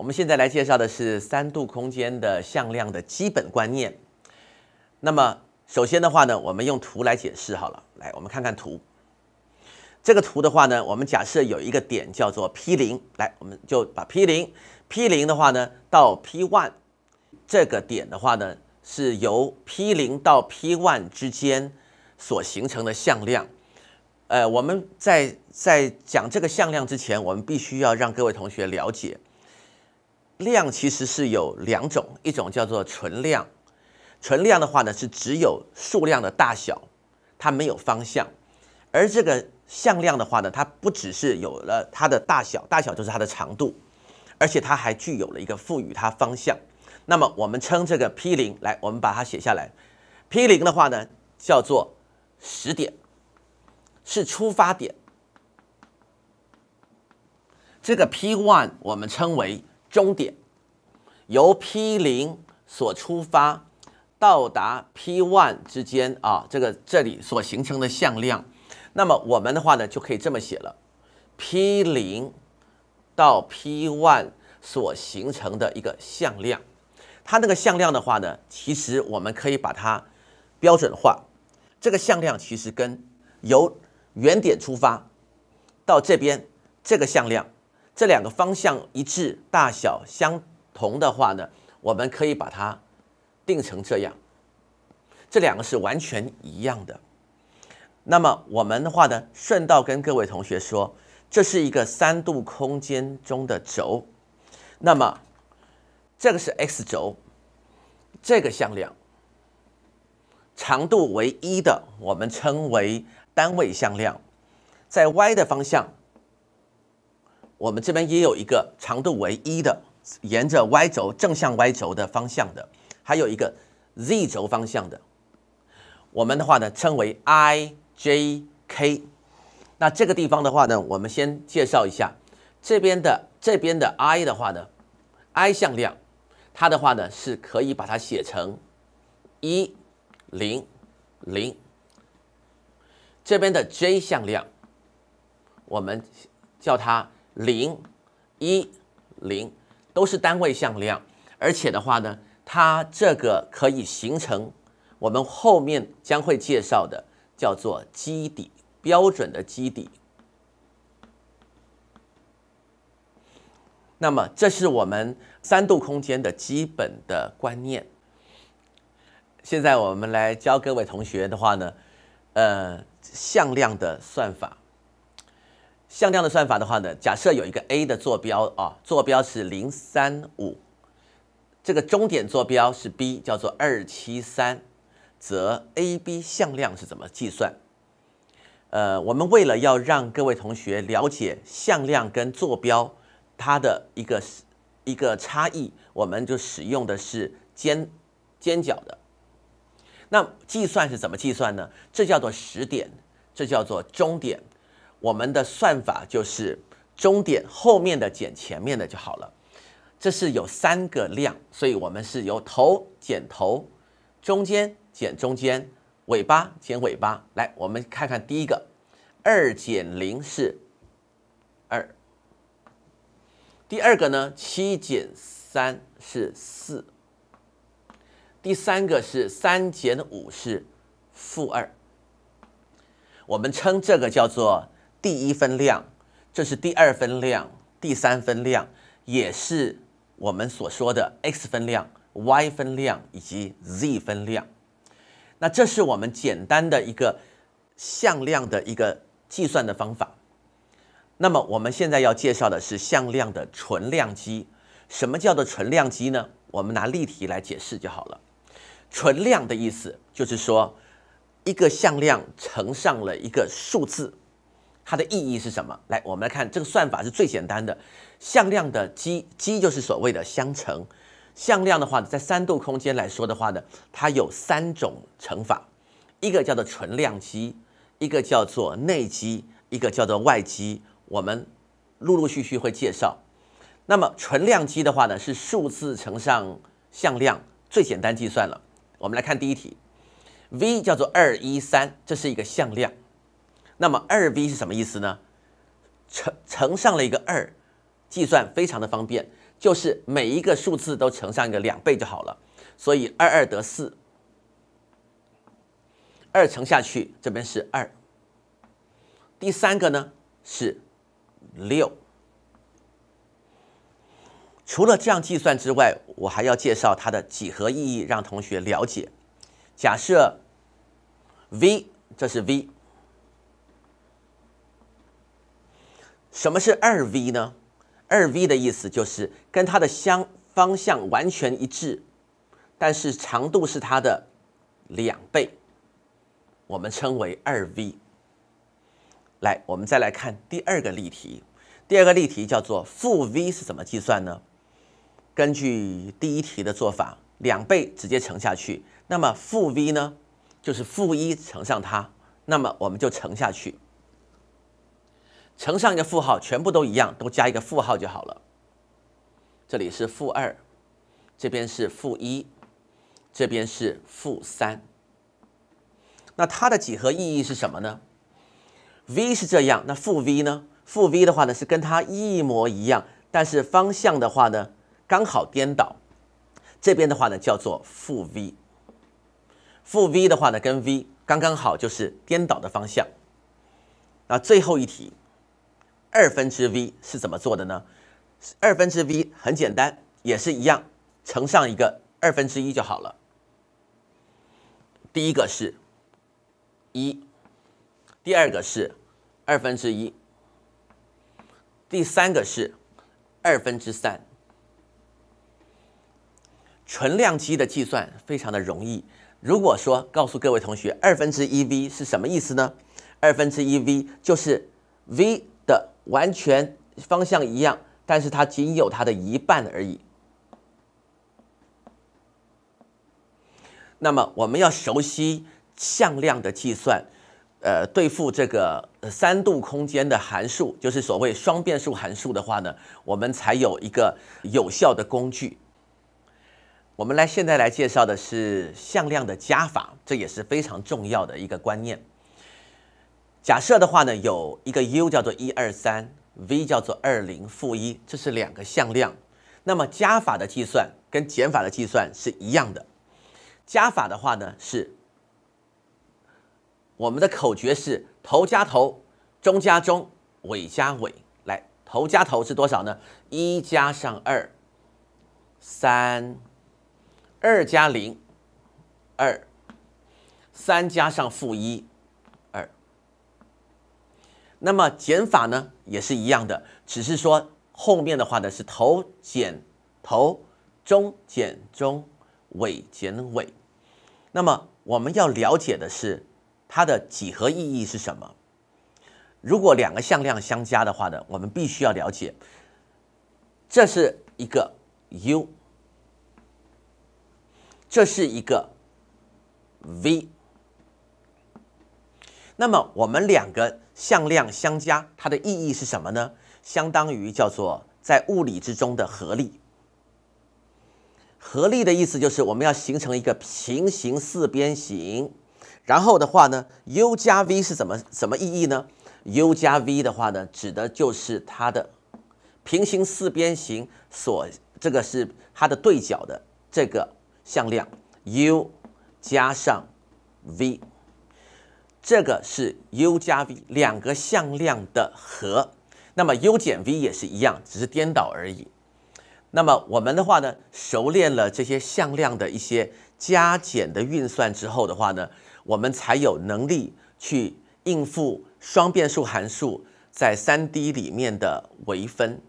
我们现在来介绍的是三度空间的向量的基本观念。那么，首先的话呢，我们用图来解释好了。来，我们看看图。这个图的话呢，我们假设有一个点叫做 P 零。来，我们就把 P 零、P 零的话呢，到 P one 这个点的话呢，是由 P 零到 P one 之间所形成的向量。呃，我们在在讲这个向量之前，我们必须要让各位同学了解。量其实是有两种，一种叫做存量，存量的话呢是只有数量的大小，它没有方向；而这个向量的话呢，它不只是有了它的大小，大小就是它的长度，而且它还具有了一个赋予它方向。那么我们称这个 P 零，来我们把它写下来，P 零的话呢叫做始点，是出发点。这个 P one 我们称为终点由 P 零所出发到达 P one 之间啊，这个这里所形成的向量，那么我们的话呢就可以这么写了，P 零到 P one 所形成的一个向量，它那个向量的话呢，其实我们可以把它标准化，这个向量其实跟由原点出发到这边这个向量。这两个方向一致、大小相同的话呢，我们可以把它定成这样。这两个是完全一样的。那么我们的话呢，顺道跟各位同学说，这是一个三度空间中的轴。那么这个是 x 轴，这个向量长度为一的，我们称为单位向量。在 y 的方向。我们这边也有一个长度为一的，沿着 y 轴正向 y 轴的方向的，还有一个 z 轴方向的。我们的话呢，称为 ijk。那这个地方的话呢，我们先介绍一下这边的这边的 i 的话呢，i 向量，它的话呢是可以把它写成一零零。这边的 j 向量，我们叫它。零一零都是单位向量，而且的话呢，它这个可以形成我们后面将会介绍的叫做基底标准的基底。那么，这是我们三度空间的基本的观念。现在我们来教各位同学的话呢，呃，向量的算法。向量的算法的话呢，假设有一个 a 的坐标啊，坐标是零三五，这个终点坐标是 b，叫做二七三，则 a b 向量是怎么计算？呃，我们为了要让各位同学了解向量跟坐标它的一个一个差异，我们就使用的是尖尖角的。那计算是怎么计算呢？这叫做始点，这叫做终点。我们的算法就是终点后面的减前面的就好了。这是有三个量，所以我们是由头减头，中间减中间，尾巴减尾巴。来，我们看看第一个，二减零是二。第二个呢，七减三是四。第三个是三减五是负二。我们称这个叫做。第一分量，这是第二分量，第三分量也是我们所说的 x 分量、y 分量以及 z 分量。那这是我们简单的一个向量的一个计算的方法。那么我们现在要介绍的是向量的存量积。什么叫做存量积呢？我们拿例题来解释就好了。存量的意思就是说，一个向量乘上了一个数字。它的意义是什么？来，我们来看这个算法是最简单的。向量的积，积就是所谓的相乘。向量的话，在三度空间来说的话呢，它有三种乘法，一个叫做纯量积，一个叫做内积，一个叫做外积。我们陆陆续续会介绍。那么纯量积的话呢，是数字乘上向量，最简单计算了。我们来看第一题，v 叫做二一三，这是一个向量。那么二 v 是什么意思呢？乘乘上了一个二，计算非常的方便，就是每一个数字都乘上一个两倍就好了。所以二二得四，二乘下去，这边是二。第三个呢是六。除了这样计算之外，我还要介绍它的几何意义，让同学了解。假设 v，这是 v。什么是二 v 呢？二 v 的意思就是跟它的相方向完全一致，但是长度是它的两倍，我们称为二 v。来，我们再来看第二个例题。第二个例题叫做负 v 是怎么计算呢？根据第一题的做法，两倍直接乘下去。那么负 v 呢，就是负一乘上它，那么我们就乘下去。乘上一个负号，全部都一样，都加一个负号就好了。这里是负二，这边是负一，这边是负三。那它的几何意义是什么呢？v 是这样，那负 v 呢？负 v 的话呢，是跟它一模一样，但是方向的话呢，刚好颠倒。这边的话呢，叫做负 v。负 v 的话呢，跟 v 刚刚好就是颠倒的方向。那最后一题。二分之 v 是怎么做的呢？二分之 v 很简单，也是一样，乘上一个二分之一就好了。第一个是一，第二个是二分之一，第三个是二分之三。纯量积的计算非常的容易。如果说告诉各位同学，二分之一 v 是什么意思呢？二分之一 v 就是 v。的完全方向一样，但是它仅有它的一半而已。那么，我们要熟悉向量的计算，呃，对付这个三度空间的函数，就是所谓双变数函数的话呢，我们才有一个有效的工具。我们来现在来介绍的是向量的加法，这也是非常重要的一个观念。假设的话呢，有一个 u 叫做一二三，v 叫做二零负一，这是两个向量。那么加法的计算跟减法的计算是一样的。加法的话呢，是我们的口诀是头加头，中加中，尾加尾。来，头加头是多少呢？一加上二三，二加零二，三加上负一。那么减法呢，也是一样的，只是说后面的话呢是头减头，中减中，尾减尾。那么我们要了解的是它的几何意义是什么？如果两个向量相加的话呢，我们必须要了解，这是一个 u，这是一个 v。那么我们两个向量相加，它的意义是什么呢？相当于叫做在物理之中的合力。合力的意思就是我们要形成一个平行四边形，然后的话呢，u 加 v 是怎么怎么意义呢？u 加 v 的话呢，指的就是它的平行四边形所这个是它的对角的这个向量 u 加上 v。这个是 u 加 v 两个向量的和，那么 u 减 v 也是一样，只是颠倒而已。那么我们的话呢，熟练了这些向量的一些加减的运算之后的话呢，我们才有能力去应付双变数函数在三 D 里面的微分。